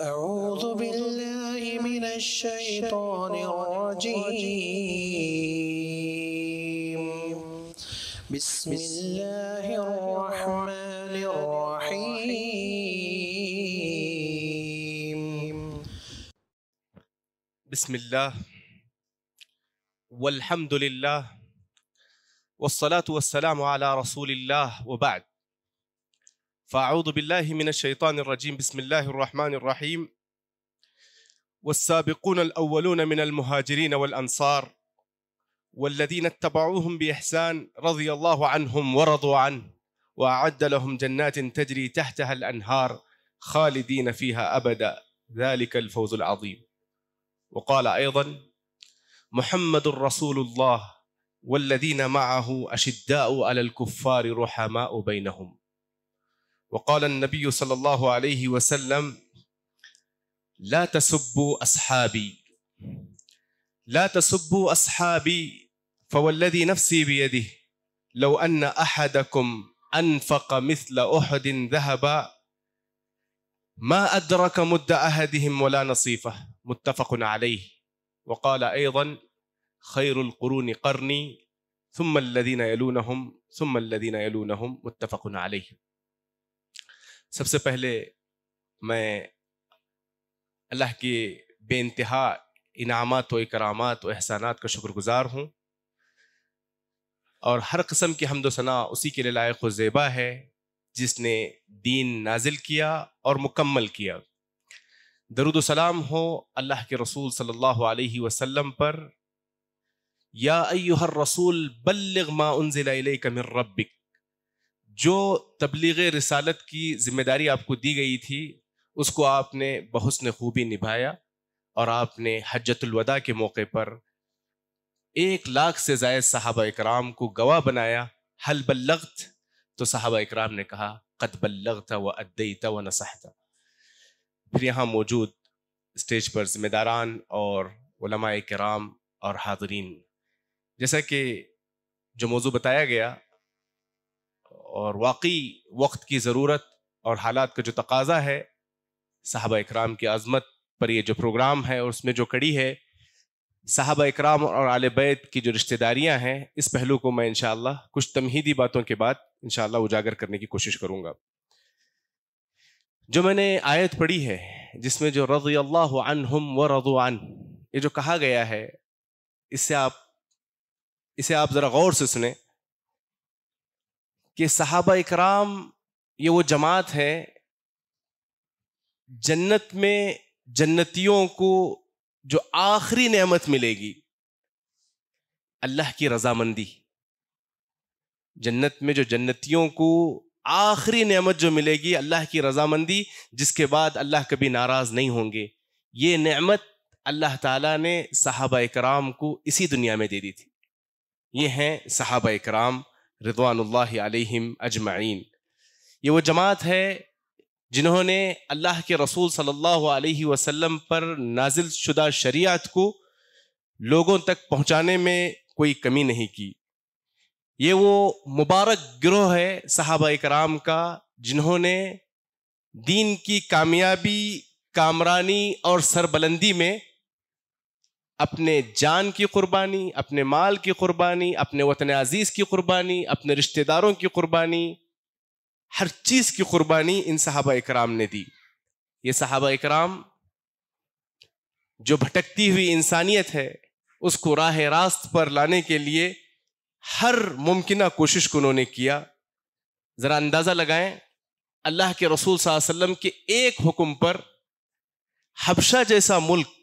أعوذ بالله من الشيطان الرجيم بسم الله الرحمن الرحيم بسم الله والحمد لله والصلاة والسلام على رسول الله وبعد فاعوذ بالله من الشيطان الرجيم بسم الله الرحمن الرحيم والسابقون الاولون من المهاجرين والانصار والذين اتبعوهم باحسان رضي الله عنهم ورضوا عنه واعد لهم جنات تجري تحتها الانهار خالدين فيها ابدا ذلك الفوز العظيم وقال ايضا محمد رسول الله والذين معه اشداء على الكفار رحماء بينهم وقال النبي صلى الله عليه وسلم لا تسبوا أصحابي لا تسبوا أصحابي فوالذي نفسي بيده لو أن أحدكم أنفق مثل أحد ذهبا ما أدرك مد أحدهم ولا نصيفه متفق عليه وقال أيضا خير القرون قرني ثم الذين يلونهم ثم الذين يلونهم متفق عليه सबसे पहले मैं अल्लाह के इनतहा इनामत व इकराम व एहसानात का शुक्रगुजार हूँ और हर कस्म की हमदोसना उसी के लिए लायक ज़ेबा है जिसने दीन नाजिल किया और मुकम्मल किया दरुद सलाम हो अल्लाह के रसूल सल्लल्लाहु अलैहि वसल्लम पर या अय्युहर रसूल बल्लिग मा उन्ज़िला इलैका मिन रब्बिक जो तबलीग रसालत की जिम्मेदारी आपको दी गई थी उसको आपने बहुसन खूबी निभाया और आपने हजतुलवदा के मौके पर एक लाख से जायद साहबा इकराम को गवाह बनाया हल बल्लगत तो साहबा इकराम ने कहा कद बल्लगता व अदयता व नसहता फिर यहाँ मौजूद स्टेज पर जिम्मेदारान और कराम और हाजरीन जैसा कि जो मौजू बताया गया और वाकई वक्त की ज़रूरत और हालात का जो तकाजा है साहब इकराम की आज़मत पर यह जो प्रोग्राम है और उसमें जो कड़ी है साहब इकराम और आल बैत की जो रिश्तेदारियाँ हैं इस पहलू को मैं इन कुछ तमहीदी बातों के बाद इन उजागर करने की कोशिश करूँगा जो मैंने आयत पढ़ी है जिसमें जो रज़ अल्लाह व रज़ुआन ये जो कहा गया है इससे आप इसे आप ज़रा गौर से सुने कि सहाबा इकराम ये वो जमात है जन्नत में जन्नतियों को जो आखिरी नेमत मिलेगी अल्लाह की रजामंदी जन्नत में जो जन्नतियों को आखिरी नेमत जो मिलेगी अल्लाह की रजामंदी जिसके बाद अल्लाह कभी नाराज़ नहीं होंगे ये नेमत अल्लाह ताला ने सहाबा इकराम को इसी दुनिया में दे दी थी ये हैं सहाबा इकराम रिदवानल्लाम अजमाइन ये वो जमात है जिन्होंने अल्लाह के रसूल सल्लल्लाहु अलैहि वसल्लम पर नाजिल शुदा शरीयत को लोगों तक पहुंचाने में कोई कमी नहीं की ये वो मुबारक ग्रोह है साहब कराम का जिन्होंने दीन की कामयाबी कामरानी और सरबलंदी में अपने जान की कुर्बानी अपने माल की कुर्बानी अपने वतन अजीज़ की कुर्बानी अपने रिश्तेदारों की कुर्बानी हर चीज़ की कुर्बानी इन सहाबा इक्राम ने दी ये सहाबा इक्राम जो भटकती हुई इंसानियत है उसको राह रास्त पर लाने के लिए हर मुमकिन कोशिश को उन्होंने किया ज़रा अंदाज़ा लगाएं अल्लाह के रसूल सल्लम के एक हुक्म पर हबशा जैसा मुल्क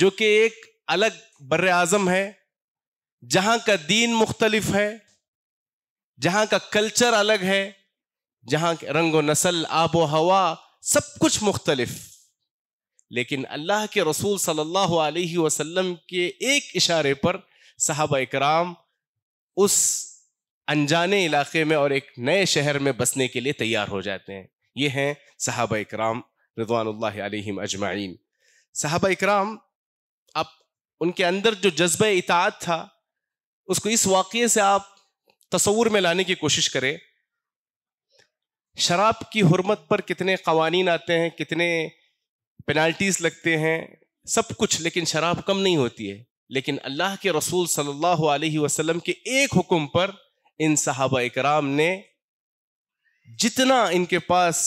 जो कि एक अलग बर आज़म है जहाँ का दीन मुख्तलिफ है जहाँ का कल्चर अलग है जहाँ रंग व नस्ल हवा सब कुछ मुख्तलिफ लेकिन अल्लाह के रसूल सल्लल्लाहु अलैहि वसल्लम के एक इशारे पर साहब इकराम उस अनजाने इलाके में और एक नए शहर में बसने के लिए तैयार हो जाते हैं ये हैं साहब इकराम रिजवान अलैहिम अजमाइन साहब इकराम आप उनके अंदर जो जज्ब इतात था उसको इस वाक़े से आप तस्वूर में लाने की कोशिश करें शराब की हरमत पर कितने कवानीन आते हैं कितने पेनाल्टीज लगते हैं सब कुछ लेकिन शराब कम नहीं होती है लेकिन अल्लाह के रसूल सल्लल्लाहु अलैहि वसल्लम के एक हुक्म पर इन सहाबा कराम ने जितना इनके पास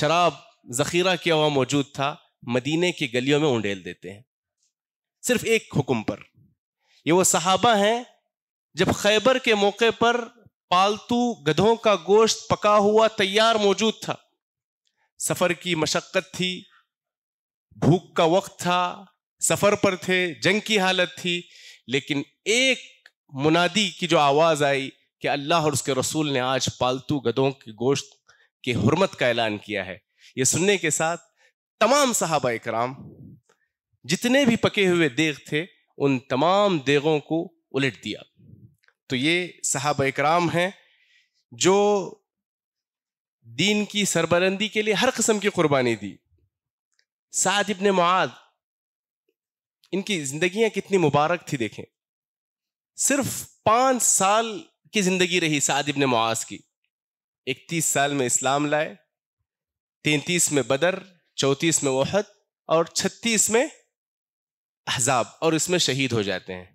शराब ज़खीरा किया हुआ मौजूद था मदीने की गलियों में उंडेल देते हैं सिर्फ एक हुक्म पर ये वो सहाबा हैं जब खैबर के मौके पर पालतू गधों का गोश्त पका हुआ तैयार मौजूद था सफर की मशक्क़त थी भूख का वक्त था सफर पर थे जंग की हालत थी लेकिन एक मुनादी की जो आवाज़ आई कि अल्लाह और उसके रसूल ने आज पालतू गधों के गोश्त के हरमत का ऐलान किया है ये सुनने के साथ तमाम सहाबा कराम जितने भी पके हुए देग थे उन तमाम देगों को उलट दिया तो ये साहब इकराम हैं जो दीन की सरबरंदी के लिए हर कस्म की कुर्बानी दी साद इबन मुआद इनकी जिंदगियां कितनी मुबारक थी देखें सिर्फ पांच साल की जिंदगी रही साद इबन मुआज की इकतीस साल में इस्लाम लाए तैंतीस में बदर चौंतीस में वहद और छत्तीस में अहजाब और इसमें शहीद हो जाते हैं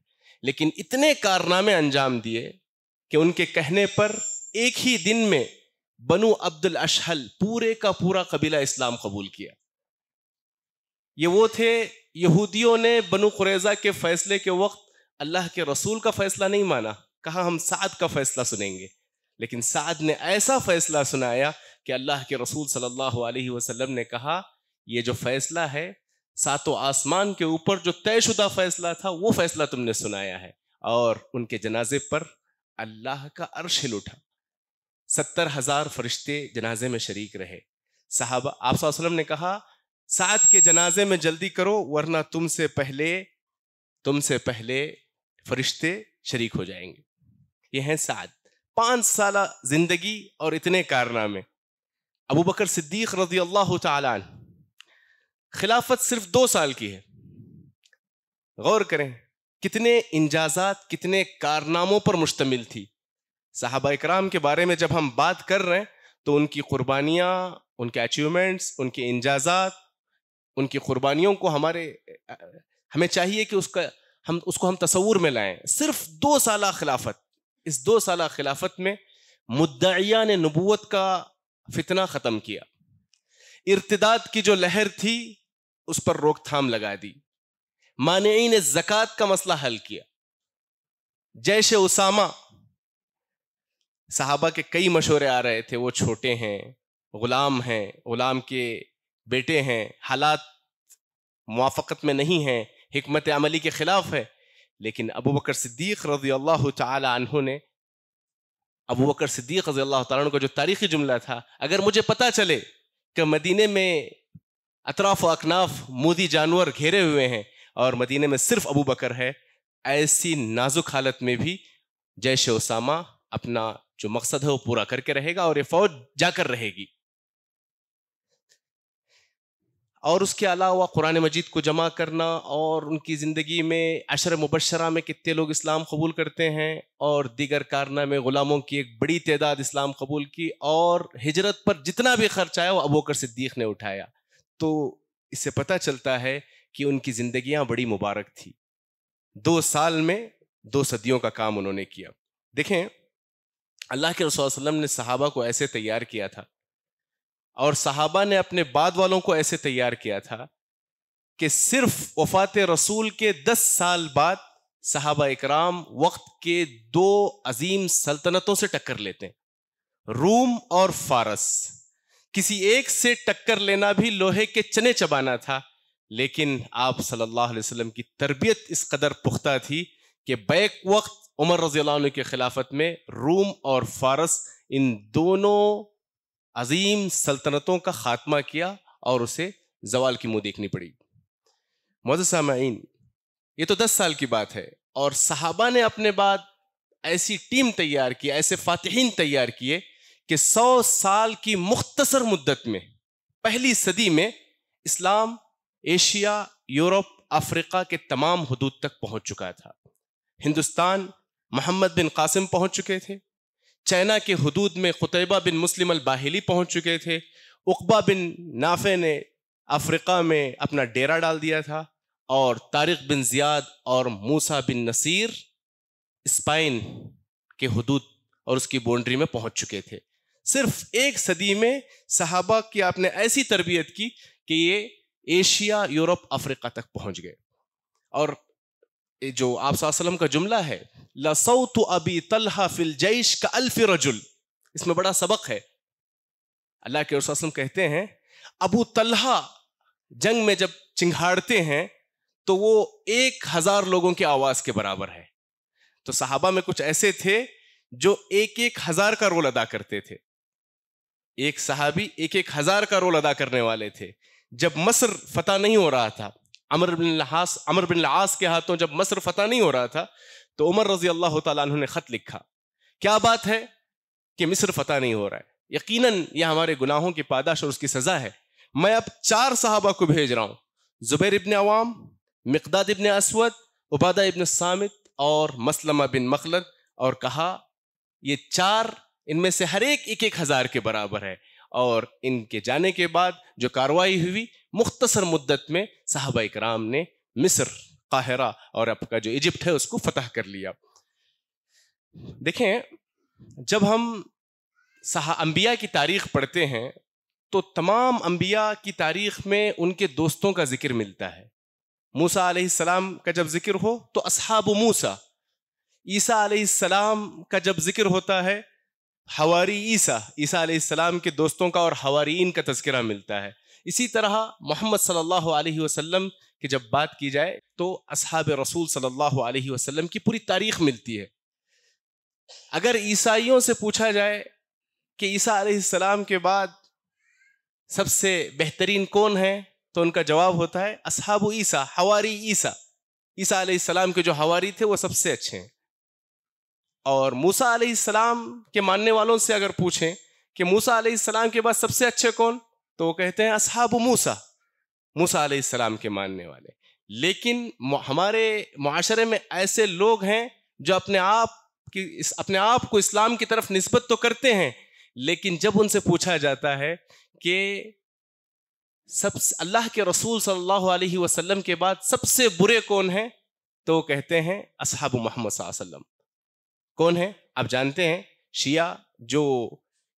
लेकिन इतने कारनामे अंजाम दिए कि उनके कहने पर एक ही दिन में बनु अब्दुल अशहल पूरे का पूरा कबीला इस्लाम कबूल किया ये वो थे यहूदियों ने बनु कुरेजा के फैसले के वक्त अल्लाह के रसूल का फैसला नहीं माना कहा हम साद का फैसला सुनेंगे लेकिन साद ने ऐसा फैसला सुनाया कि अल्लाह के रसूल सल्लल्लाहु अलैहि वसल्लम ने कहा यह जो फैसला है सातों आसमान के ऊपर जो तयशुदा फैसला था वो फैसला तुमने सुनाया है और उनके जनाजे पर अल्लाह का अर्श हिल उठा सत्तर हजार फरिश्ते जनाजे में शरीक रहे साहब आप ने कहा सात के जनाजे में जल्दी करो वरना तुमसे पहले तुमसे पहले फरिश्ते शरीक हो जाएंगे ये हैं सात पांच साल जिंदगी और इतने कारनामे अबू बकर सिद्दीक रजी अल्लाह तन खिलाफत सिर्फ दो साल की है गौर करें कितने इंजाजात कितने कारनामों पर मुश्तमिल थी साहबा इक्राम के बारे में जब हम बात कर रहे हैं तो उनकी कुर्बानियाँ उनके अचीवमेंट्स उनके इंजाजात उनकी कुर्बानियों को हमारे हमें चाहिए कि उसका हम उसको हम तस्वूर में लाएं सिर्फ दो साल खिलाफत इस दो साल खिलाफत में मुद्दिया ने नबूत का फितना ख़त्म किया इर्तदाद की जो लहर थी उस पर रोकथाम लगा दी मानई ने जक़ात का मसला हल किया जैश उसामा साहबा के कई मशोरे आ रहे थे वो छोटे हैं गुलाम हैं गुलाम के बेटे हैं हालात मुआफ़त में नहीं हैं हमत अमली के ख़िलाफ़ है लेकिन अबू बकर सिद्दीक रजी अल्लाह तहों ने अबू बकर सिद्दीक रजी अल्लाह तु का जो तारीखी जुमला था अगर मुझे पता चले कि मदीने में अतराफ व अकनाफ मोदी जानवर घेरे हुए हैं और मदीने में सिर्फ अबू बकर है ऐसी नाजुक हालत में भी जैश ओसामा अपना जो मकसद है वो पूरा करके रहेगा और ये फौज जाकर रहेगी और उसके अलावा कुरान मजीद को जमा करना और उनकी ज़िंदगी में अशर मुबशरा में कितने लोग इस्लाम कबूल करते हैं और दीगर कारना में ग़ुलामों की एक बड़ी तादाद इस्लाम कबूल की और हिजरत पर जितना भी खर्च आया वो अबोकर सिद्दीक ने उठाया तो इससे पता चलता है कि उनकी जिंदगियां बड़ी मुबारक थी दो साल में दो सदियों का काम उन्होंने किया देखें अल्लाह के रसोलम ने सहाबा को ऐसे तैयार किया था और सहाबा ने अपने बाद वालों को ऐसे तैयार किया था कि सिर्फ वफात रसूल के दस साल बाद सहाबा इकराम वक्त के दो अजीम सल्तनतों से टक्कर लेते हैं रूम और फारस किसी एक से टक्कर लेना भी लोहे के चने चबाना था लेकिन आप सल्लल्लाहु अलैहि वसल्लम की तरबियत इस कदर पुख्ता थी कि बैक वक्त उमर रजील के खिलाफत में रूम और फारस इन दोनों अजीम सल्तनतों का खात्मा किया और उसे जवाल की मुंह देखनी पड़ी मोजामाइन ये तो दस साल की बात है और साहबा ने अपने बाद ऐसी टीम तैयार की ऐसे फातहन तैयार किए कि सौ साल की मुख्तसर मुद्दत में पहली सदी में इस्लाम एशिया यूरोप अफ्रीका के तमाम हदूद तक पहुंच चुका था हिंदुस्तान मोहम्मद बिन कासिम पहुंच चुके थे चाइना के हदूद में खुतैबा बिन मुस्लिम अल बाहिली पहुंच चुके थे उकबा बिन नाफे ने अफ्रीका में अपना डेरा डाल दिया था और तारिक बिन जियाद और मूसा बिन नसीर स्पाइन के हदूद और उसकी बाउंड्री में पहुंच चुके थे सिर्फ एक सदी में सहाबा की आपने ऐसी तरबियत की कि ये एशिया यूरोप अफ्रीका तक पहुंच गए और जो आप का जुमला है लसौ तो अबी तलहा फिल जैश का अल्फ रजुल इसमें बड़ा सबक है अल्लाह के रसम कहते हैं अबू तलहा जंग में जब चिंगाड़ते हैं तो वो एक हजार लोगों की आवाज के बराबर है तो साहबा में कुछ ऐसे थे जो एक एक हजार का रोल अदा करते थे एक सहाबी एक एक हजार का रोल अदा करने वाले थे जब मसर फतह नहीं हो रहा था अमर बिन लहास अमर बिन लहास के हाथों जब मसर फतह नहीं हो रहा था तो उमर रजी अल्लाह ने ख़त लिखा क्या बात है कि मिस्र फतह नहीं हो रहा है यकीनन यह हमारे गुनाहों की पादाश और उसकी सज़ा है मैं अब चार साहबा को भेज रहा हूँ ज़ुबैर इबन अवाम मकदाद इबन असवद उबादा इबन सामित और मसलमा बिन मखलद और कहा ये चार इनमें से हर एक एक एक हजार के बराबर है और इनके जाने के बाद जो कार्रवाई हुई मुख्तसर मुद्दत में साहबा कराम ने मिस्र काहरा और आपका जो इजिप्ट है उसको फतह कर लिया देखें जब हम सहा अम्बिया की तारीख पढ़ते हैं तो तमाम अम्बिया की तारीख में उनके दोस्तों का जिक्र मिलता है मूसा सलाम का जब जिक्र हो तो असहाब मूसा ईसा सलाम का जब जिक्र होता है हवारी ईसा ईसा आसमाम के दोस्तों का और हवारीन का तस्करा मिलता है इसी तरह मोहम्मद सल्लल्लाहु अलैहि वसल्लम की जब बात की जाए तो असहाब रसूल सल्लल्लाहु अलैहि वसल्लम की पूरी तारीख मिलती है अगर ईसाइयों से पूछा जाए कि ईसा आसमाम के बाद सबसे बेहतरीन कौन है तो उनका जवाब होता है असहाब ईसा हवारी ईसा ईसा आसमाम के जो हवारी थे वो सबसे अच्छे हैं और मूसा अलैहिस्सलाम के मानने वालों से अगर पूछें कि मूसा अलैहिस्सलाम के बाद सबसे अच्छे कौन तो वो कहते हैं असहाब मूसा मूसा अलैहिस्सलाम के मानने वाले लेकिन हमारे माशरे में ऐसे लोग हैं जो अपने आप की इस अपने आप को इस्लाम की तरफ नस्बत तो करते हैं लेकिन जब उनसे पूछा जाता है कि सब अल्लाह के रसूल सल्लल्लाहु अलैहि वसल्लम के बाद सबसे बुरे कौन हैं तो कहते हैं असहाब मोहम्मद वसल्लम कौन है आप जानते हैं शिया जो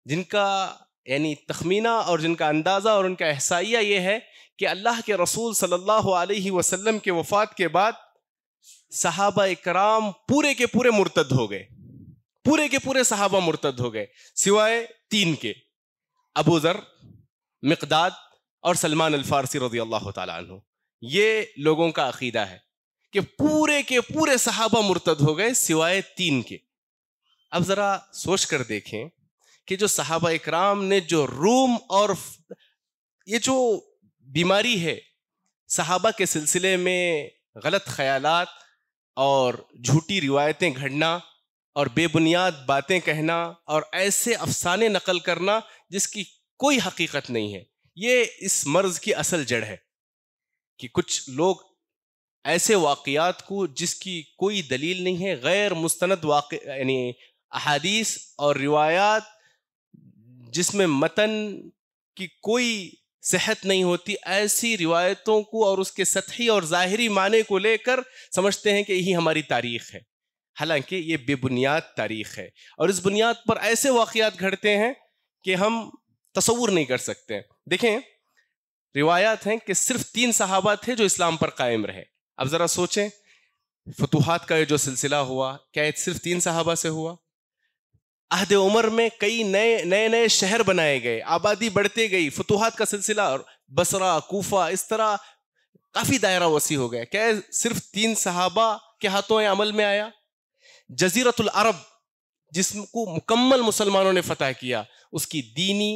जिनका यानी तखमीना और जिनका अंदाज़ा और उनका एहसाइया ये है कि अल्लाह के रसूल सल्लल्लाहु अलैहि वसल्लम के वफ़ात के बाद सहाबा कराम पूरे के पूरे मुर्तद हो गए पूरे के पूरे सहाबा मुर्तद हो गए सिवाय तीन के अबू ज़र मकदाद और सलमान अलफारसी रजी अल्लाह तु ये लोगों का अकीदा है कि पूरे के पूरे सहाबा मुर्तद हो गए सिवाय तीन के अब जरा सोच कर देखें कि जो साहबा इक्राम ने जो रूम और ये जो बीमारी है साहबा के सिलसिले में गलत ख्यालात और झूठी रिवायतें घड़ना और बेबुनियाद बातें कहना और ऐसे अफसाने नकल करना जिसकी कोई हकीकत नहीं है ये इस मर्ज़ की असल जड़ है कि कुछ लोग ऐसे वाकयात को जिसकी कोई दलील नहीं है गैर मुस्तंद वाक़ यानी अहादीस और रिवायात जिसमें मतन की कोई सेहत नहीं होती ऐसी रिवायतों को और उसके सतही और ज़ाहरी माने को लेकर समझते हैं कि यही हमारी तारीख है हालांकि ये बेबुनियाद तारीख है और इस बुनियाद पर ऐसे वाक़ात घटते हैं कि हम तस्वूर नहीं कर सकते देखें रिवायात हैं कि सिर्फ तीन सहाबा थे जो इस्लाम पर कायम रहे अब ज़रा सोचें फतूहत का जो सिलसिला हुआ क्या सिर्फ तीन सहाबा से हुआ अहद उमर में कई नए नए नए शहर बनाए गए आबादी बढ़ते गई फतूहत का सिलसिला और बसरा कोफा इस तरह काफ़ी दायरा वसी हो गया क्या सिर्फ तीन सहाबा के हाथों अमल में आया जजीरतुल अरब जिसको मुकम्मल मुसलमानों ने फतह किया उसकी दीनी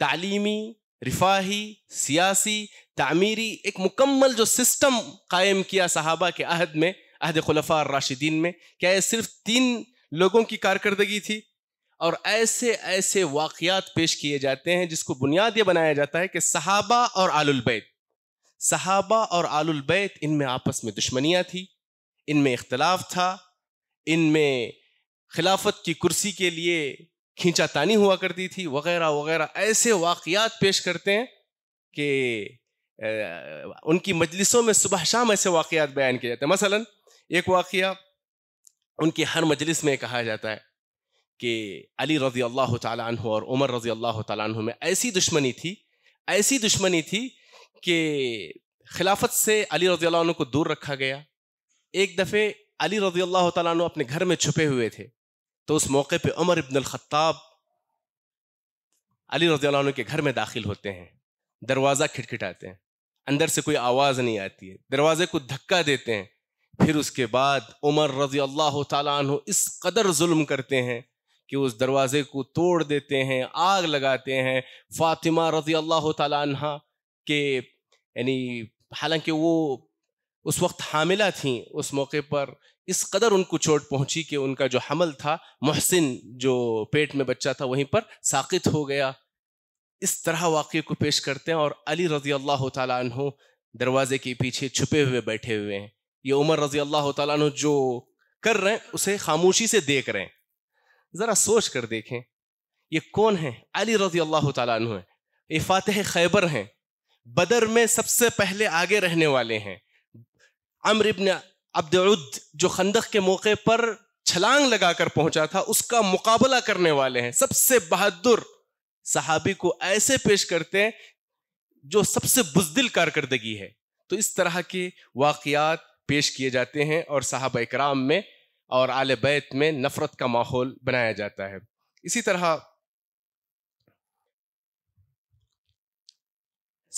तालीमी रिफाही सियासी तामीरी एक मुकम्मल जो सिस्टम कायम किया सहाबा के अहद में अहद खलफा राशिदीन में क्या ये सिर्फ तीन लोगों की कारकर्दगी थी और ऐसे ऐसे वाकयात पेश किए जाते हैं जिसको बुनियाद ये बनाया जाता है कि सहाबा और आलुलबैत सहाबा और आलुलबैत इनमें आपस में दुश्मनियाँ थी इनमें इख्तलाफ था इनमें खिलाफत की कुर्सी के लिए खींचातानी हुआ करती थी वगैरह वगैरह ऐसे वाक़ात पेश करते हैं कि उनकी मजलिसों में सुबह शाम ऐसे वाक़ात बयान किए जाते हैं मसलन एक वाक़ उनकी हर मजलिस में कहा जाता है कि अली रज़ी अल्लाह तु और उमर रज़ी अल्लाह तु में ऐसी दुश्मनी थी ऐसी दुश्मनी थी कि खिलाफत से अली रज़ी अल्लाह को दूर रखा गया एक दफ़े अली रज़ी अल्लाह तु अपने घर में छुपे हुए थे तो उस मौके पे उमर इब्न ख़त्ताब अली रज़ी अल्लाह के घर में दाखिल होते हैं दरवाज़ा खिटखिटाते हैं अंदर से कोई आवाज़ नहीं आती है दरवाजे को धक्का देते हैं फिर उसके बाद उमर रज़ी अल्लाह तु इस कदर जुल्म करते हैं कि उस दरवाज़े को तोड़ देते हैं आग लगाते हैं फातिमा रजी अल्लाह तहा के यानी हालांकि वो उस वक्त हामिला थी उस मौके पर इस कदर उनको चोट पहुंची कि उनका जो हमल था मोहसिन जो पेट में बच्चा था वहीं पर साकित हो गया इस तरह वाक़े को पेश करते हैं और अली रजी अल्लाह तु दरवाज़े के पीछे छुपे हुए बैठे हुए हैं ये उमर रजी अल्लाह तु जो कर रहे हैं उसे खामोशी से देख रहे हैं ज़रा सोच कर देखें ये कौन है अली रजी अल्लाह तु है ये फातह खैबर हैं बदर में सबसे पहले आगे रहने वाले हैं अमर इबन अब्दुद जो खंदक के मौके पर छलांग लगाकर पहुंचा था उसका मुकाबला करने वाले हैं सबसे बहादुर सहाबी को ऐसे पेश करते हैं जो सबसे बुजदिल कारकर्दगी है तो इस तरह के वाकयात पेश किए जाते हैं और साहब इकराम में और आले बैत में नफरत का माहौल बनाया जाता है इसी तरह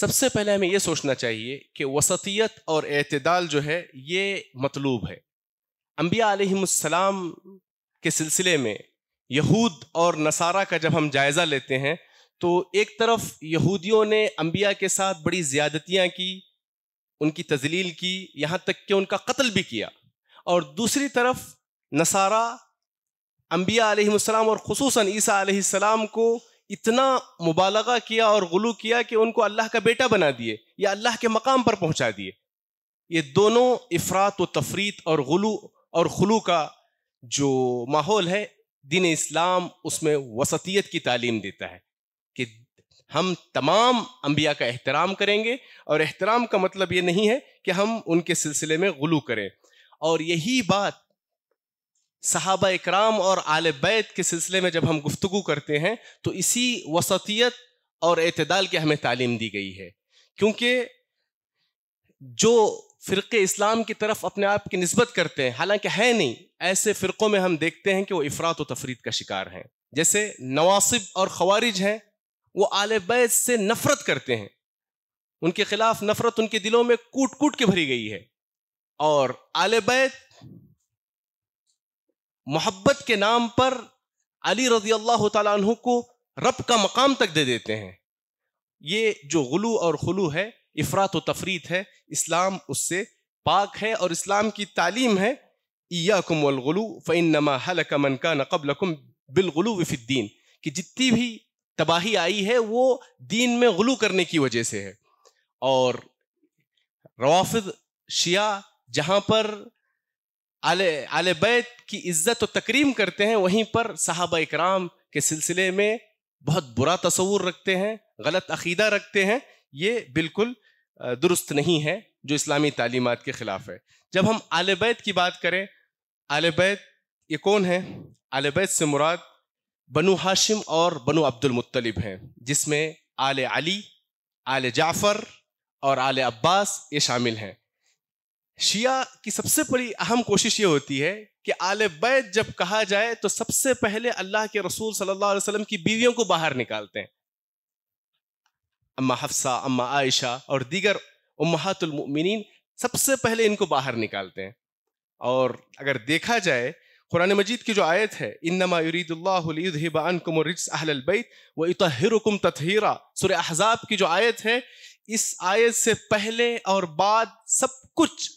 सबसे पहले हमें यह सोचना चाहिए कि वसतियत और अतदाल जो है ये मतलूब है अम्बिया आलम के सिलसिले में यहूद और नसारा का जब हम जायज़ा लेते हैं तो एक तरफ यहूदियों ने अम्बिया के साथ बड़ी ज़्यादतियाँ की उनकी तजलील की यहाँ तक कि उनका कत्ल भी किया और दूसरी तरफ नसारा अम्बिया आलम और खसूस ईसा को इतना मुबालगा किया और गलू किया कि उनको अल्लाह का बेटा बना दिए या अल्लाह के मकाम पर पहुँचा दिए ये दोनों अफरात व तफरीत और गलू और खलू का जो माहौल है दिन इस्लाम उसमें वसतीत की तालीम देता है कि हम तमाम अम्बिया का एहतराम करेंगे और एहतराम का मतलब ये नहीं है कि हम उनके सिलसिले में गलू करें और यही बात सहाबा इकराम और आल बैत के सिलसिले में जब हम गुफ्तु करते हैं तो इसी वसतीत और अतदाल की हमें तालीम दी गई है क्योंकि जो फ़िरक़ इस्लाम की तरफ अपने आप की नस्बत करते हैं हालांकि है नहीं ऐसे फ़िरक़ों में हम देखते हैं कि वो अफरात व तफरीत का शिकार हैं जैसे नवासिब और खवारिज हैं वो आल बैत से नफ़रत करते हैं उनके ख़िलाफ़ नफ़रत उनके दिलों में कूट कूट के भरी गई है और आल बैत मोहब्बत के नाम पर अली रजी अल्लाह तु को रब का मकाम तक दे देते हैं ये जो गलू और खलू है इफरात व तफरीत है इस्लाम उससे पाक है और इस्लाम की तालीम है ईयाकुम वलगलू फ़ैन नमा हलक कमन का नकबलकुम बिलगलू विफिद्दीन कि जितनी भी तबाही आई है वो दीन में गलू करने की वजह से है और रवाफ शिया जहाँ पर आले आले बैत की इज्जत और तकरीम करते हैं वहीं पर साहब इकराम के सिलसिले में बहुत बुरा तस्वूर रखते हैं गलत अकीदा रखते हैं ये बिल्कुल दुरुस्त नहीं है जो इस्लामी तालीमत के ख़िलाफ़ है जब हम आले बैत की बात करें आले बैत ये कौन है आले बैत से मुराद बनु हाशिम और बनु अब्दुलमतलब हैं जिसमें आले अली आले जाफ़र और आले अब्बास ये शामिल हैं शिया की सबसे बड़ी अहम कोशिश ये होती है कि आल बैत जब कहा जाए तो सबसे पहले अल्लाह के रसूल सल्लल्लाहु अलैहि वसल्लम की बीवियों को बाहर निकालते हैं अम्मा हफ्सा अम्मा आयशा और दीगर उम्मातुलमिन सबसे पहले इनको बाहर निकालते हैं और अगर देखा जाए कुरान मजीद की जो आयत है इनमा युरीदुल्लाबैत व इतहरकुम तथहरा सुर अहजाब की जो आयत है इस आयत से पहले और बाद सब कुछ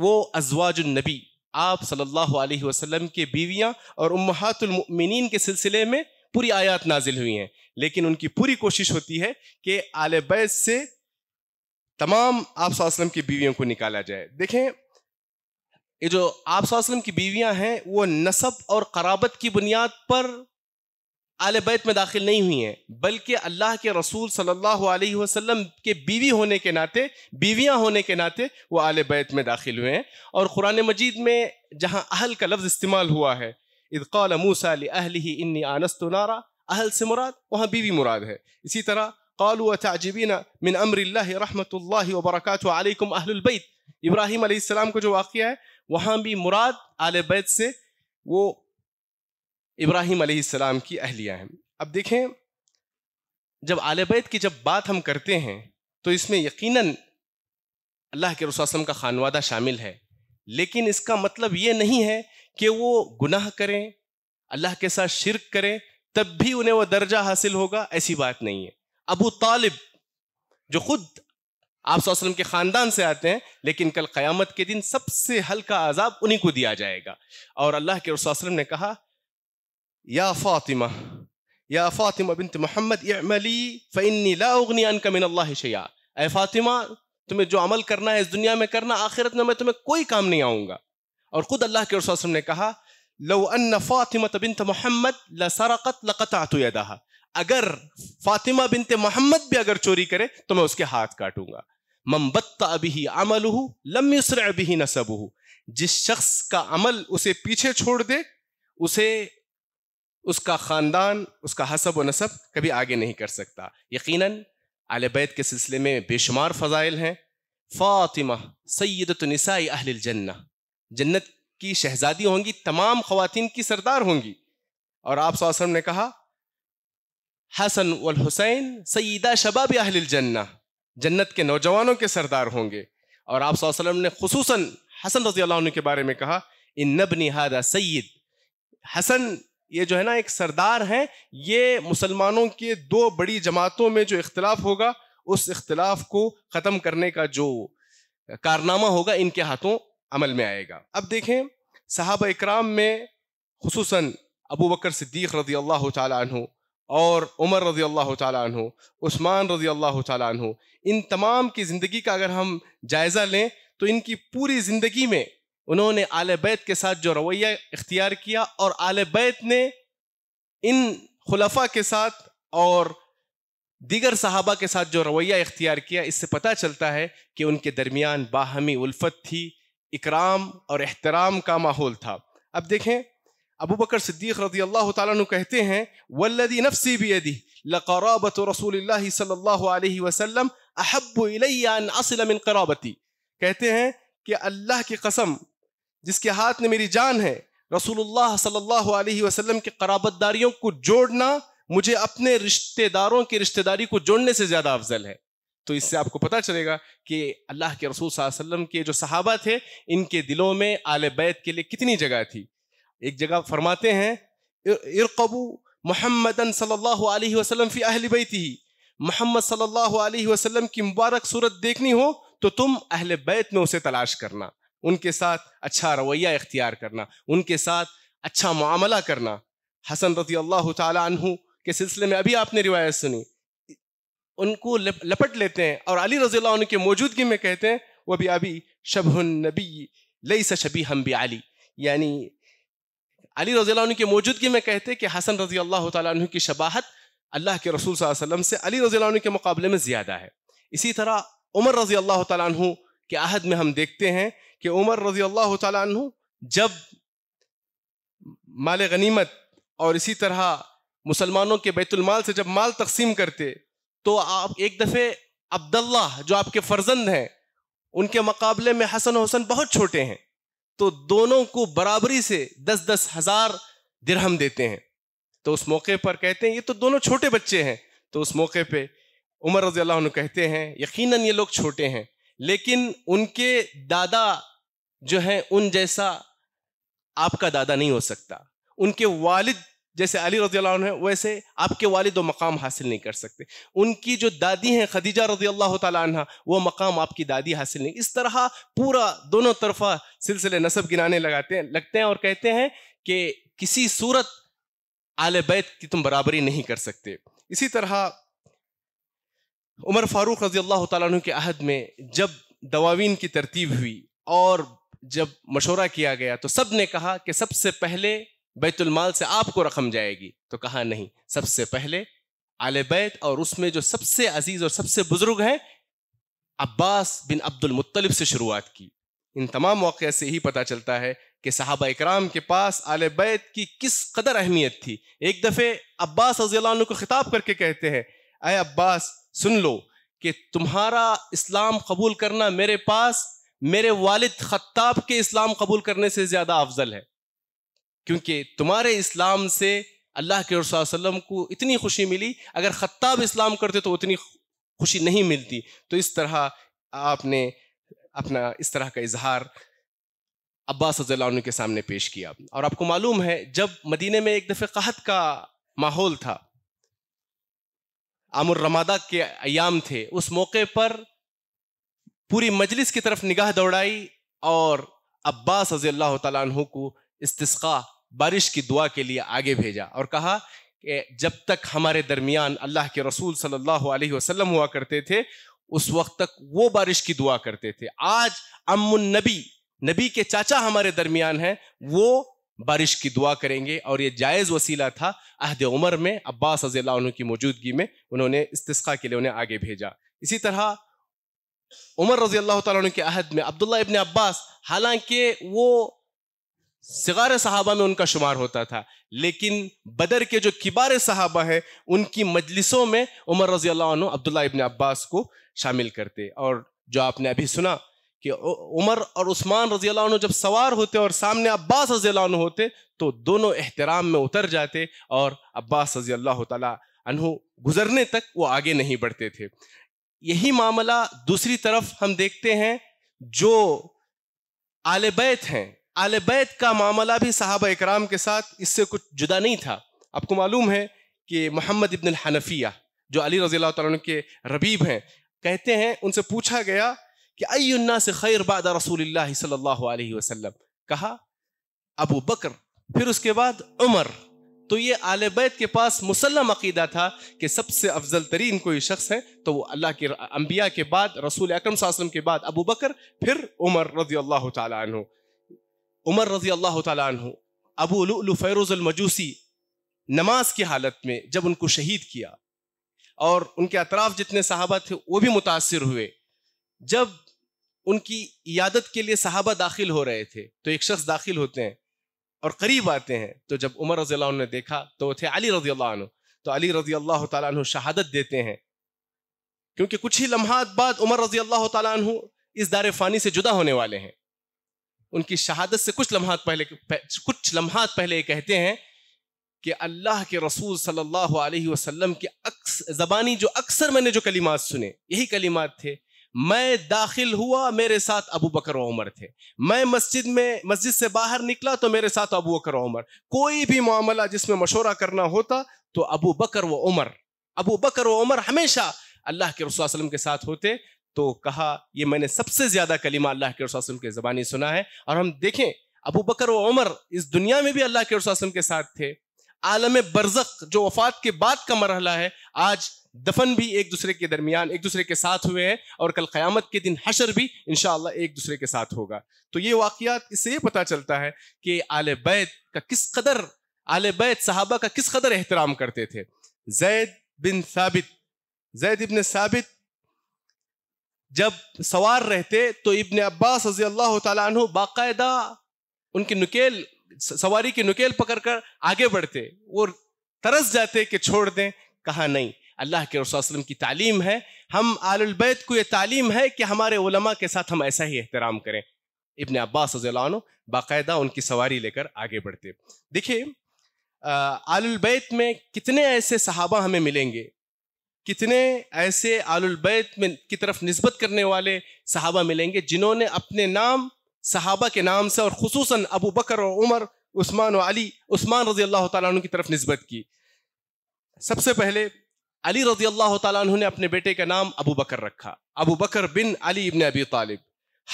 वो अजवाजुलनबी आप सल्लल्लाहु अलैहि वसल्लम के बीवियां और उम्मातुलमिन के सिलसिले में पूरी आयात नाजिल हुई हैं लेकिन उनकी पूरी कोशिश होती है कि आल बैस से तमाम आप वसलम की बीवियों को निकाला जाए देखें ये जो आप वसलम की बीवियां हैं वो नसब और कराबत की बुनियाद पर आल बैत में दाखिल नहीं हुई हैं बल्कि अल्लाह के रसूल सल्लल्लाहु अलैहि वसल्लम के बीवी होने के नाते बीवियां होने के नाते वो आल बैत में दाखिल हुए हैं और क़ुरान मजीद में जहां अहल का लफ्ज़ इस्तेमाल हुआ है इदक़ाल मूसा अहल ही इन्नी आनस्त नारा अहल से मुराद वहाँ बीवी मुराद है इसी तरह कालू ताजबीना मिन अमरिल्ला रहमत वबरकत अलैकुम अहलबैत इब्राहिम को जो वाक़ है वहाँ भी मुराद आल बैत से वो इब्राहिम अलैहिस्सलाम की अहलिया हैं अब देखें जब आल बैत की जब बात हम करते हैं तो इसमें यकीनन अल्लाह के रसम का खानवादा शामिल है लेकिन इसका मतलब ये नहीं है कि वो गुनाह करें अल्लाह के साथ शिरक करें तब भी उन्हें वो दर्जा हासिल होगा ऐसी बात नहीं है अबू तालिब जो खुद आप वसल्लम के ख़ानदान से आते हैं लेकिन कल क़यामत के दिन सबसे हल्का आज़ाब उन्हीं को दिया जाएगा और अल्लाह के वसल्लम ने कहा या फातिमा या फातिमा बिनत मोहम्मद अमली फ़िन्नी ला उगनी अनक मिन अल्लाह शया ए फातिमा तुम्हें जो अमल करना है इस दुनिया में करना आखिरत में मैं तुम्हें कोई काम नहीं आऊँगा और ख़ुद अल्लाह के रसम ने कहा लो अन फ़ातिमा बिनत मोहम्मद ल सरकत लक़त यदाहा अगर फ़ातिमा बिनत मोहम्मद भी अगर चोरी करे तो मैं उसके हाथ काटूंगा मम्बत्ता अभी अमल लम युसर अभी नसब जिस शख्स का अमल उसे पीछे छोड़ दे उसे उसका ख़ानदान उसका हसब व नसब कभी आगे नहीं कर सकता यकीन आल बैत के सिलसिले में बेशुमार फ़ज़ाइल हैं फ़ातिमा सैदतनसाई अहल जन्ना जन्नत की शहज़ादी होंगी तमाम ख़वान की सरदार होंगी और आप सोसम ने कहा हसन वल हुसैन सईदा शबाब अहल जन्ना जन्नत के नौजवानों के सरदार होंगे और आप सोसलम ने खूस हसन रजी के बारे में कहा इन नबनी हादा सैद हसन ये जो है ना एक सरदार हैं ये मुसलमानों के दो बड़ी जमातों में जो इख्तलाफ होगा उस इख्तलाफ को ख़त्म करने का जो कारनामा होगा इनके हाथों अमल में आएगा अब देखें साहब इक्राम में खसूस अबू बकर सिद्दीक़ रजी अल्लाह तु और उमर रजी अल्लाह तु उस्मान रजी अल्लाह तु इन तमाम की ज़िंदगी का अगर हम जायज़ा लें तो इनकी पूरी ज़िंदगी में उन्होंने आल बैत के साथ जो रवैया इख्तियार किया और आल बैत ने इन खुलफा के साथ और दीगर साहबा के साथ जो रवैया इख्तियार किया इससे पता चलता है कि उनके दरमियान बाहमी उल्फत थी इकराम और एहतराम का माहौल था अब देखें अबू बकर सिद्दीक रजी अल्लाह तु कहते हैं वल्लदी नफसी भी यदि लकराबत रसूल सल्ला वसलम अहब असलम कराबती कहते हैं कि अल्लाह की कसम जिसके हाथ में मेरी जान है रसूलुल्लाह सल्लल्लाहु अलैहि वसल्लम की कराबतदारियों को जोड़ना मुझे अपने रिश्तेदारों की रिश्तेदारी को जोड़ने से ज़्यादा अफजल है तो इससे आपको पता चलेगा कि अल्लाह के रसूल वसल्लम के जो सहाबा थे इनके दिलों में आल बैत के लिए कितनी जगह थी एक जगह फरमाते हैं इरकबू मोहम्मद सल्लल्लाहु अलैहि वसल्लम फ़ी अहल बैती मोहम्मद सल्लल्लाहु अलैहि वसल्लम की मुबारक सूरत देखनी हो तो तुम अहल बैत में उसे तलाश करना उनके साथ अच्छा रवैया इख्तियार करना उनके साथ अच्छा मामला करना हसन रजी अल्लाह तहु के सिलसिले में अभी आपने रिवायत सुनी उनको लपट लेते हैं और अली रजी अल्लाह उनके मौजूदगी में कहते हैं वह भी अभी शबनबी लई स शबी हम भी अली यानी अली रजी की उनके मौजूदगी में कहते हैं कि हसन रजी अल्लाह तु की शबाहत अल्लाह के रसूल वसलम से अली रजी के मुकाबले में ज़्यादा है इसी तरह उमर रजी अल्लाह तु के अहद में हम देखते हैं कि उमर रजी अल्लाह तु जब माल गनीमत और इसी तरह मुसलमानों के बैतुलमाल से जब माल तकसीम करते तो आप एक दफ़े अब्दुल्ला जो आपके फर्जंद हैं उनके मुकाबले में हसन हुसन बहुत छोटे हैं तो दोनों को बराबरी से दस दस हज़ार दिरहम देते हैं तो उस मौके पर कहते हैं ये तो दोनों छोटे बच्चे हैं तो उस मौके पे उमर रजी कहते हैं यकीनन ये लोग छोटे हैं लेकिन उनके दादा जो हैं उन जैसा आपका दादा नहीं हो सकता उनके वालिद जैसे अली रजी है वैसे आपके वालिद वो तो मकाम हासिल नहीं कर सकते उनकी जो दादी हैं खदीजा रजी अल्लाह तह वो मकाम आपकी दादी हासिल नहीं इस तरह पूरा दोनों तरफा सिलसिले नसब गिनाने लगाते हैं लगते हैं और कहते हैं कि किसी सूरत आल बैत की तुम बराबरी नहीं कर सकते इसी तरह उमर फारूक रजी अल्लाह तह के अहद में जब दवावीन की तरतीब हुई और जब मशोरा किया गया तो सब ने कहा कि सबसे पहले बैतुलमाल से आपको रकम जाएगी तो कहा नहीं सबसे पहले आले बैत और उसमें जो सबसे अजीज और सबसे बुजुर्ग है अब्बास बिन अब्दुल मुत्तलिब से शुरुआत की इन तमाम वाक़ से ही पता चलता है कि साहब इकराम के पास आले बैत की किस कदर अहमियत थी एक दफ़े अब्बास रजील्ला को ख़िताब करके कहते हैं अय अब्बास सुन लो कि तुम्हारा इस्लाम कबूल करना मेरे पास मेरे वालिद खत्ताब के इस्लाम कबूल करने से ज़्यादा अफजल है क्योंकि तुम्हारे इस्लाम से अल्लाह के रसम को इतनी खुशी मिली अगर खत्ताब इस्लाम करते तो उतनी खुशी नहीं मिलती तो इस तरह आपने अपना इस तरह का इजहार अब्बास के सामने पेश किया और आपको मालूम है जब मदीने में एक दफ़े कहत का माहौल था आमुर रमादा के अयाम थे उस मौके पर पूरी मजलिस की तरफ निगाह दौड़ाई और अब्बास रजी अल्लाह तु को इस बारिश की दुआ के लिए आगे भेजा और कहा कि जब तक हमारे दरमियान अल्लाह के रसूल सल्लल्लाहु अलैहि वसल्लम हुआ करते थे उस वक्त तक वो बारिश की दुआ करते थे आज अमुन नबी नबी के चाचा हमारे दरमियान हैं वो बारिश की दुआ करेंगे और ये जायज़ वसीला था अहद उमर में अब्बास रजील्ला की मौजूदगी में उन्होंने इस्तस्का के लिए उन्हें आगे भेजा इसी तरह उमर रजी अल्लाह तु के अहद में अब्दुल्ला इबन अब्बास हालांकि वो सगार साहबा में उनका शुमार होता था लेकिन बदर के जो किबार साहबा हैं उनकी मजलिसों में उमर रजी अल्लाह अब्दुल्ला इबन अब्बास को शामिल करते और जो आपने अभी सुना कि उमर और उस्मान रजी अल्लाह जब सवार होते और सामने अब्बास रजी अल्लाह होते तो दोनों एहतराम में उतर जाते और अब्बास रजी अल्लाह तु गुजरने तक वो आगे नहीं बढ़ते थे यही मामला दूसरी तरफ हम देखते हैं जो आले बैत हैं आले बैत का मामला भी साहब इकराम के साथ इससे कुछ जुदा नहीं था आपको मालूम है कि मोहम्मद इब्न हनफिया जो अली रजी के रबीब हैं कहते हैं उनसे पूछा गया कि अयुन्ना से खैर बाद रसूल सल्ला वसलम कहा अबू बकर फिर उसके बाद उमर तो ये आल बैत के पास मुसलम अकीदा था कि सबसे अफजल तरीन कोई शख्स है तो वो अल्लाह के अम्बिया के बाद रसूल अक्रम वसम के बाद अबू बकर फिर उमर रजी अल्लाह तु उमर रजी अल्लाह तु अबू फैरोजुलमजूसी फ़ैरोज़लमजूसी नमाज की हालत में जब उनको शहीद किया और उनके अतराफ़ जितने साहबा थे वो भी मुतासर हुए जब उनकी यादत के लिए साहबा दाखिल हो रहे थे तो एक शख्स दाखिल होते हैं और करीब आते हैं तो जब उमर रजी ने देखा तो वो थे अली रजी अल्लाह तो अली रजी अल्लाह तु शहादत देते हैं क्योंकि कुछ ही लम्हात बाद उमर रजी अल्लाह तु इस दार फ़ानी से जुदा होने वाले हैं उनकी शहादत से कुछ लम्हात पहले कुछ लम्हात पहले कहते हैं कि अल्लाह के रसूल सल्लल्लाहु अलैहि वसल्लम के अक्स ज़बानी जो अक्सर मैंने जो कलिमात सुने यही कलिमात थे मैं दाखिल हुआ मेरे साथ अबू बकर उमर थे मैं मस्जिद में मस्जिद से बाहर निकला तो मेरे साथ अबू बकर उमर कोई भी मामला जिसमें मशोरा करना होता तो अबू बकर व उमर अबू बकर व उमर हमेशा अल्लाह के रसूल के साथ होते तो कहा ये मैंने सबसे ज्यादा कलीमा अल्लाह के रसूल के ज़बानी सुना है और हम देखें अबू बकर व उमर इस दुनिया में भी अल्लाह के रसूल के साथ थे आलम बरजक जो वफात के बाद का मरहला है आज दफन भी एक दूसरे के दरमियान एक दूसरे के साथ हुए हैं और कल क़यामत के दिन हशर भी इन एक दूसरे के साथ होगा तो ये वाक़ात इससे ये पता चलता है कि आल बैत का किस कदर आल बैत साहबा का किस कदर एहतराम करते थे जैद बिन साबित जैद इबन साबित जब सवार रहते तो इबन अब्बास रजी अल्लाह तु बाकायदा उनकी नुकेल सवारी की नुकेल पकड़ कर आगे बढ़ते वो तरस जाते कि छोड़ दें कहा नहीं अल्लाह के रसोम की तालीम है हम आलबैत को ये तालीम है कि हमारे उलमा के साथ हम ऐसा ही एहतराम करें इबन अब्बास रजानो बाकायदा उनकी सवारी लेकर आगे बढ़ते देखिए आलबैत में कितने ऐसे सहाबा हमें मिलेंगे कितने ऐसे आलबैत में की तरफ नस्बत करने वाले सहाबा मिलेंगे जिन्होंने अपने नाम सहाबा के नाम से और खसूस अबू बकर और उमर उस्मान और अली उस्मान रजी अल्लाह की तरफ नस्बत की सबसे पहले अली रजी अल्लाह तु ने अपने बेटे का नाम अबू बकर रखा अबू बकर बिन अली इबन अबी तालिब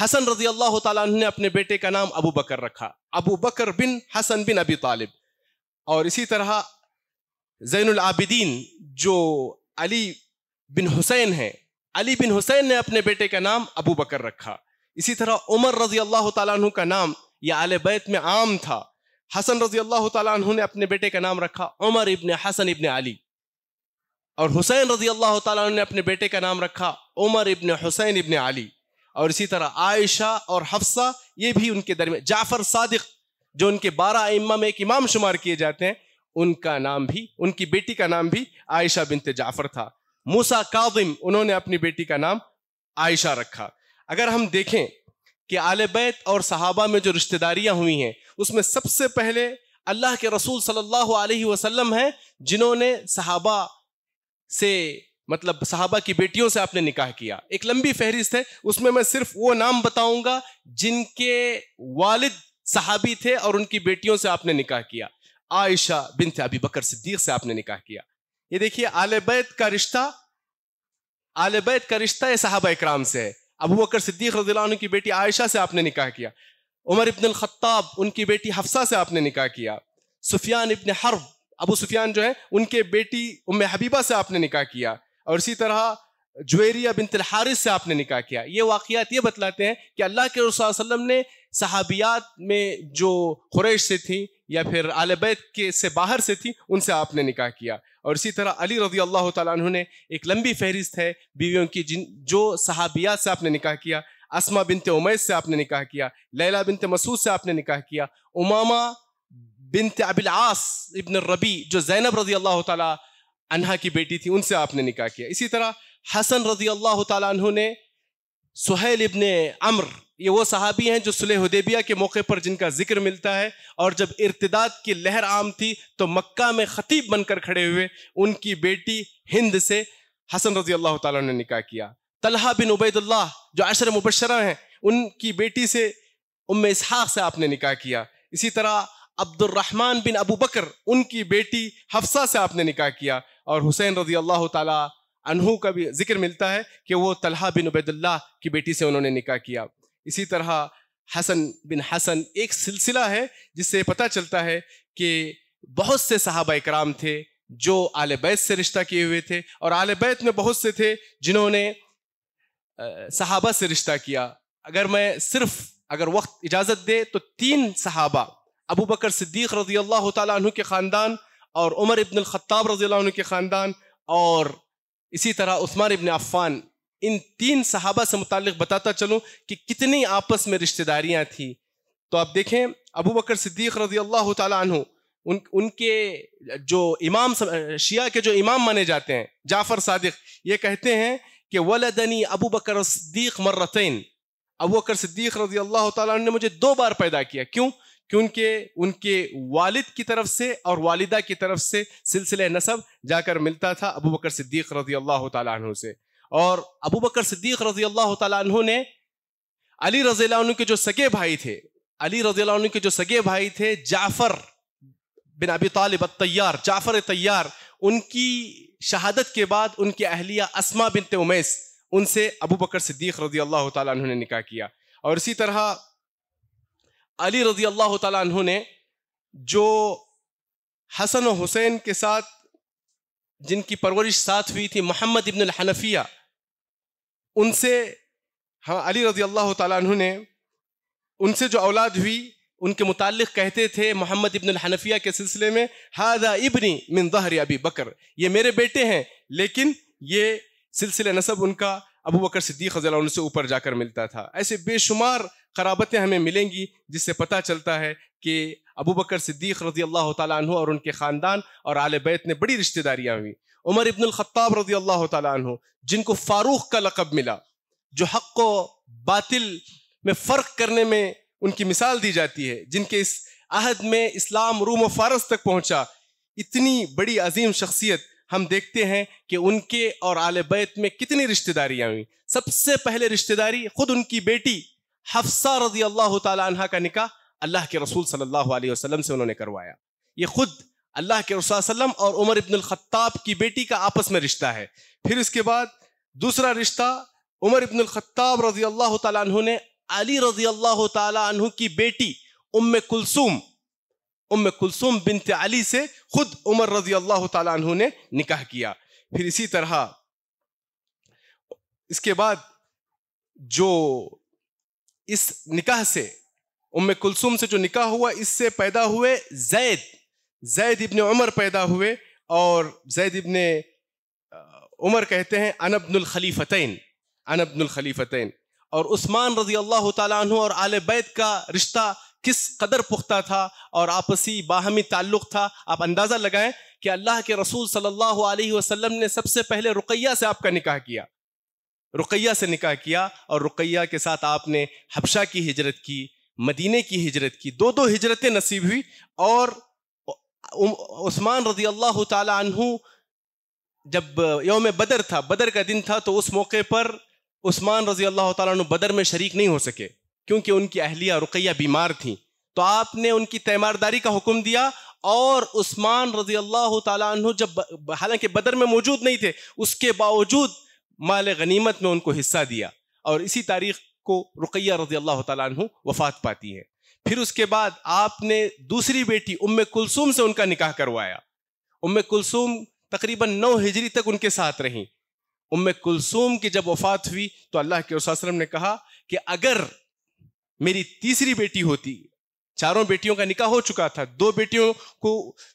हसन रजी अल्लाह तु ने अपने बेटे का नाम अबू बकर रखा अबू बकर बिन हसन बिन अबी तालिब और इसी तरह जैन आबिदीन जो अली बिन हुसैन है अली बिन हुसैन ने अपने बेटे का नाम अबू बकर रखा इसी तरह उमर रजी अल्लाह तु का नाम यह आल बैत में आम था हसन रजी अल्लाह तु ने अपने बेटे का नाम रखा उमर इबन हसन इबन अली और हुसैन रजी अल्लाह तला ने अपने बेटे का नाम रखा उमर इबन हुसैन इबन अली और इसी तरह आयशा और हफ्सा ये भी उनके दरमियान जाफर सादिक जो उनके बारह इमा में एक इमाम शुमार किए जाते हैं उनका नाम भी उनकी बेटी का नाम भी आयशा बिनते जाफर था मूसा काविम उन्होंने अपनी बेटी का नाम आयशा रखा अगर हम देखें कि आल बैत और सहाबा में जो रिश्तेदारियाँ हुई हैं उसमें सबसे पहले अल्लाह के रसूल सल्लल्लाहु अलैहि वसल्लम हैं जिन्होंने सहाबा से मतलब साहबा की बेटियों से आपने निकाह किया एक लंबी फहरिस्त है उसमें मैं सिर्फ वो नाम बताऊंगा जिनके वालिद साहबी थे और उनकी बेटियों से आपने निकाह किया आयशा बिन थे अबी बकर सिद्दीक से आपने निकाह किया ये देखिए आल बैत का रिश्ता आल बैत का रिश्ता ये साहबा इक्राम से है अबू बकर सिद्दीक रजील्ला की बेटी आयशा से आपने निकाह किया उमर इब्न खत्ताब उनकी बेटी हफ्सा से आपने निकाह किया सुफियान इब्न हर्फ अबू सुफियान जो है उनके बेटी उम हबीबा से आपने निकाह किया और इसी तरह जुएरिया बिन हारिस से आपने निकाह किया ये वाक़ात ये बतलाते हैं कि अल्लाह के वसल्लम ने सहाबियात में जो खुरैश से थी या फिर आल बैत के से बाहर से थी उनसे आपने निकाह किया और इसी तरह अली रजी अल्लाह तु ने एक लंबी फहरिस्त है बीवियों की जिन जो सहाबियात से आपने निकाह किया असमा बिनते उमैस से आपने निकाह किया लैला बिनते मसूद से आपने निकाह किया उमामा अबिल अबिलास इबन रबी जो जैनब रजी अल्लाह तहा की बेटी थी उनसे आपने निकाह किया इसी तरह हसन रजी अल्लाह तहु ने सुहेल इबन अम्र ये वो सहाबी हैं जो सुलह उदेबिया के मौके पर जिनका जिक्र मिलता है और जब इर्तदाद की लहर आम थी तो मक्का में ख़तीब बनकर खड़े हुए उनकी बेटी हिंद से हसन रजी अल्लाह तला ने किया तलहा बिन उबैदुल्ला जो अशर मुबशर हैं उनकी बेटी से उम इसहाक से आपने निकाह किया इसी तरह अब्दुलरहमान बिन अबू बकर उनकी बेटी हफ्सा से आपने निकाह किया और हुसैन रजी अल्लाह तहू का भी जिक्र मिलता है कि वो तलहा बिन उबैदुल्ला की बेटी से उन्होंने निकाह किया इसी तरह हसन बिन हसन एक सिलसिला है जिससे पता चलता है कि बहुत से सहाबा इकराम थे जो आल बैत से रिश्ता किए हुए थे और आल बैत में बहुत से थे जिन्होंने सहाबा से रिश्ता किया अगर मैं सिर्फ अगर वक्त इजाज़त दे तो तीन सहाबा अबू बकर सिद्दीक रजी अल्लाह तु के ख़ानदान और उमर इबन ख़त्ताब रजी अल्लाह के ख़ानदान और इसी तरह उस्मान इबन अफ़ान इन तीन सहाबा से मुतक बताता चलूँ कि कितनी आपस में रिश्तेदारियाँ थीं तो आप देखें अबू बकर सिद्दीक रजी अल्लाह तु उन उनके जो इमाम शिया के जो इमाम माने जाते हैं जाफ़र सादिक ये कहते हैं कि वलदनी अबू बकर सिद्दीक मर्रतैन अबू बकर सिद्दीक रजी अल्लाह तु ने मुझे दो बार पैदा किया क्यों क्योंकि उनके वालिद की तरफ से और वालिदा की तरफ से सिलसिले नसब जाकर मिलता था अबू बकर सिद्दीक रजी अल्लाह तु से और अबू बकर सिद्दीक रजी अल्लाह तु ने अली रजील के जो सगे भाई थे अली रजील के जो सगे भाई थे जाफ़र बिन अबी तालिब तैयार जाफ़र तैयार उनकी शहादत के बाद उनकी अहलिया असमा बिनते उमैस उनसे अबू बकर सिद्दीक रजी अल्लाह तु ने निकाह किया और इसी तरह अली रजी अल्लाह तु ने जो हसन हुसैन के साथ जिनकी परवरिश साथ हुई थी मोहम्मद इबन हनफिया उनसे हाँ अली रजी अल्लाह तु ने उनसे जो औलाद हुई उनके मुतल कहते थे मोहम्मद इबन हनफिया के सिलसिले में हादा इबनी मिन जहर अबी बकर ये मेरे बेटे हैं लेकिन ये सिलसिला नसब उनका अबू बकर सिद्दीक हजल से ऊपर जाकर मिलता था ऐसे बेशुमार खराबतें हमें मिलेंगी जिससे पता चलता है कि अबू बकर सिद्दीक रजी अल्लाह तु और उनके ख़ानदान और आल बैत ने बड़ी रिश्तेदारियाँ हुई उमर इब्नख़ाब रजी अल्लाह तु जिनको फ़ारूक का लकब मिला जो हक को बातिल में फ़र्क करने में उनकी मिसाल दी जाती है जिनके इस अहद में इस्लाम रूम व फारस तक पहुँचा इतनी बड़ी अजीम शख्सियत हम देखते हैं कि उनके और आले बैत में कितनी रिश्तेदारियां हुई सबसे पहले रिश्तेदारी खुद उनकी बेटी हफ्सा रजी अल्लाह तह का निकाह अल्लाह के रसूल सल्लल्लाहु अलैहि वसल्लम से उन्होंने करवाया ये खुद अल्लाह के रसुल्लम और उमर इब्न ख़त्ताब की बेटी का आपस में रिश्ता है फिर इसके बाद दूसरा रिश्ता उमर इब्न ख़त्ताब रजी अल्लाह तु ने अली रजी अल्लाह तु की बेटी उम कुलसूम उम कुलसुम बिनते अली से खुद उमर रजी अल्लाह तु ने निकाह किया फिर इसी तरह इसके बाद जो इस निकाह से उम कुलसुम से जो निकाह हुआ इससे पैदा हुए जैद जैद इबन उमर पैदा हुए और जैद इबन उमर कहते हैं अनबनुल खलीफतैन और उस्मान रजी अल्लाह तु और आल बैत का रिश्ता किस कदर पुख्ता था और आपसी बाहमी ताल्लुक था आप अंदाज़ा लगाएं कि अल्लाह के रसूल सल्लल्लाहु अलैहि वसल्लम ने सबसे पहले रुकैया से आपका निकाह किया रुकैया से निकाह किया और रुकैया के साथ आपने हबशा की हिजरत की मदीने की हिजरत की दो दो हिजरतें नसीब हुई और उस्मान रजी अल्लाह तु जब योम बदर था बदर का दिन था तो उस मौके पर उस्मान रजी अल्लाह तु बदर में शरीक नहीं हो सके क्योंकि उनकी अहलिया रुकैया बीमार थी तो आपने उनकी तैमारदारी का हुक्म दिया और उस्मान रजी अल्लाह तु जब हालांकि बदर में मौजूद नहीं थे उसके बावजूद माल गनीमत में उनको हिस्सा दिया और इसी तारीख को रुकैया रजी अल्लाह तु वफात पाती है फिर उसके बाद आपने दूसरी बेटी उम कुलसूम से उनका निकाह करवाया उम कुलसूम तकरीबन नौ हिजरी तक उनके साथ रहीं उम कुलसूम की जब वफात हुई तो अल्लाह के उसम ने कहा कि अगर मेरी तीसरी बेटी होती चारों बेटियों का निकाह हो चुका था दो बेटियों को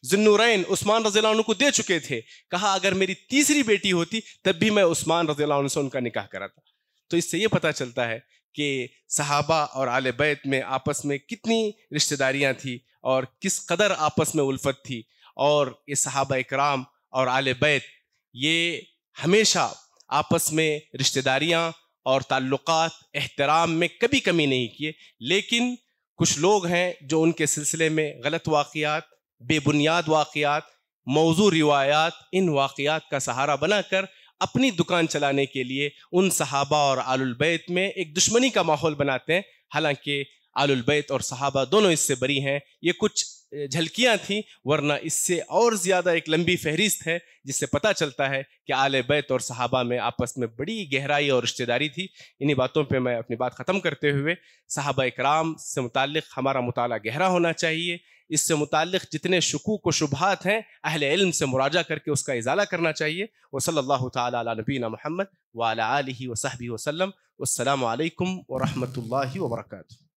जिन्नुरैन उस्मान रजीला को दे चुके थे कहा अगर मेरी तीसरी बेटी होती तब भी मैं उस्मान रजीला से उनका निकाह कराता तो इससे ये पता चलता है कि सहाबा और आल बैत में आपस में कितनी रिश्तेदारियां थी और किस कदर आपस में उल्फत थी और ये सहाबा इकराम और आल बैत ये हमेशा आपस में रिश्तेदारियां और ताल्लुकात एहतराम में कभी कमी नहीं किए लेकिन कुछ लोग हैं जो उनके सिलसिले में गलत वाक़ात बेबुनियाद वाक़ात मौजू रिवायात इन वाक़ात का सहारा बनाकर अपनी दुकान चलाने के लिए उन सहाबा और आलुलबैत में एक दुश्मनी का माहौल बनाते हैं हालांकि आलुलबैत और सहाबा दोनों इससे बरी हैं ये कुछ झलकियां थीं वरना इससे और ज़्यादा एक लंबी फहरिस्त है जिससे पता चलता है कि आल बैत और सहाबा में आपस में बड़ी गहराई और रिश्तेदारी थी इन्हीं बातों पे मैं अपनी बात ख़त्म करते हुए सहाबा कराम से मुतल हमारा मुताल गहरा होना चाहिए इससे मुतल जितने शकूक व शुभात हैं अहल इल्म से मुराजा करके उसका इजाला करना चाहिए व सल्ला तबीना महमद वाली वसहबी वसलम अल्लाम वरहमल वर्का